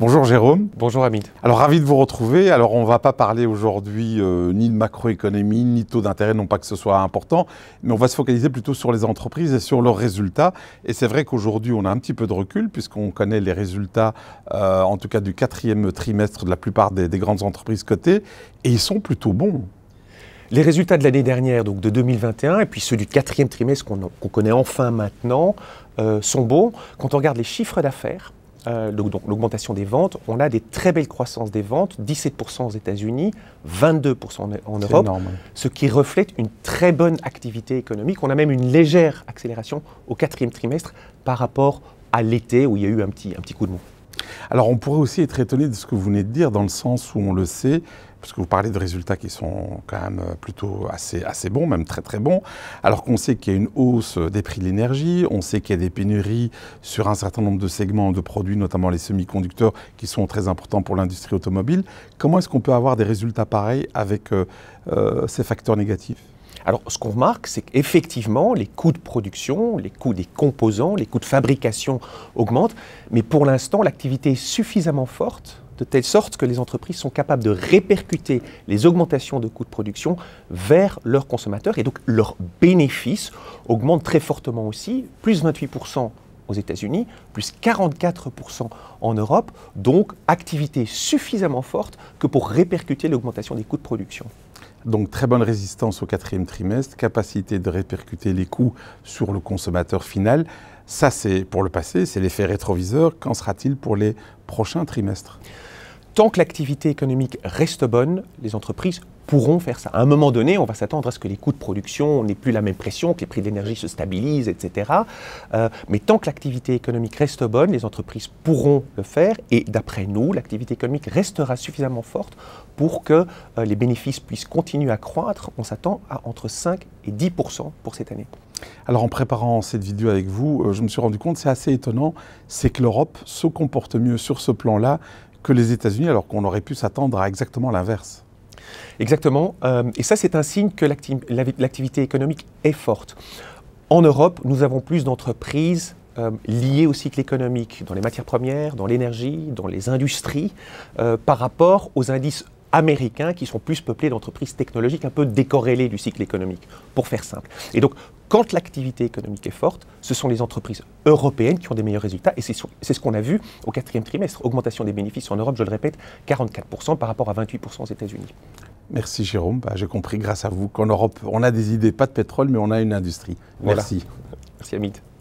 Bonjour Jérôme. Bonjour Hamid. Alors ravi de vous retrouver. Alors on ne va pas parler aujourd'hui euh, ni de macroéconomie, ni de taux d'intérêt, non pas que ce soit important, mais on va se focaliser plutôt sur les entreprises et sur leurs résultats. Et c'est vrai qu'aujourd'hui on a un petit peu de recul puisqu'on connaît les résultats, euh, en tout cas du quatrième trimestre de la plupart des, grandes entreprises cotées, et ils sont plutôt bons. Les résultats de l'année dernière, donc de 2021, et puis ceux du quatrième trimestre qu'on connaît enfin maintenant, euh, sont bons. Quand on regarde les chiffres d'affaires, euh, l'augmentation des ventes. On a des très belles croissances des ventes, 17% aux États-Unis, 22% en, Europe, ce qui reflète une très bonne activité économique. On a même une légère accélération au quatrième trimestre par rapport à l'été où il y a eu un petit, un petit coup de mou. Alors on pourrait aussi être étonné de ce que vous venez de dire, dans le sens où on le sait, parce que vous parlez de résultats qui sont quand même euh, plutôt assez, bons, même très très bons, alors qu'on sait qu'il y a une hausse des prix de l'énergie, on sait qu'il y a des pénuries sur un certain nombre de segments de produits, notamment les semi-conducteurs, qui sont très importants pour l'industrie automobile. Comment est-ce qu'on peut avoir des résultats pareils avec euh, euh, ces facteurs négatifs alors, ce qu'on remarque, c'est qu'effectivement, les coûts de production, les coûts des composants, les coûts de fabrication augmentent, mais pour l'instant, l'activité est suffisamment forte de telle sorte que les entreprises sont capables de répercuter les augmentations de coûts de production vers leurs consommateurs et donc leurs bénéfices augmentent très fortement aussi, plus 28% aux États-Unis, plus 44% en Europe, donc activité suffisamment forte que pour répercuter l'augmentation des coûts de production. Donc très bonne résistance au quatrième trimestre, capacité de répercuter les coûts sur le consommateur final. Ça, c'est pour le passé, c'est l'effet rétroviseur. Qu'en sera-t-il pour les prochains trimestres Tant que l'activité économique reste bonne, les entreprises pourront faire ça. À un moment donné, on va s'attendre à ce que les coûts de production n'aient plus la même pression, que les prix de l'énergie se stabilisent, etc. Euh, mais tant que l'activité économique reste bonne, les entreprises pourront le faire. Et d'après nous, l'activité économique restera suffisamment forte pour que euh, les bénéfices puissent continuer à croître. On s'attend à entre 5 et 10 pour cette année. Alors en préparant cette vidéo avec vous, euh, je me suis rendu compte, c'est assez étonnant, c'est que l'Europe se comporte mieux sur ce plan-là que les États-Unis, alors qu'on aurait pu s'attendre à exactement l'inverse. Exactement. Euh, et ça, c'est un signe que l'activité économique est forte. En Europe, nous avons plus d'entreprises euh, liées au cycle économique, dans les matières premières, dans l'énergie, dans les industries, euh, par rapport aux indices américains qui sont plus peuplés d'entreprises technologiques un peu décorrélées du cycle économique, pour faire simple. Et donc, quand l'activité économique est forte, ce sont les entreprises européennes qui ont des meilleurs résultats. Et c'est ce qu'on a vu au quatrième trimestre. Augmentation des bénéfices en Europe, je le répète, 44% par rapport à 28% aux États-Unis. Merci Jérôme. Bah, j'ai compris grâce à vous qu'en Europe, on a des idées, pas de pétrole, mais on a une industrie. Merci. Merci Amit.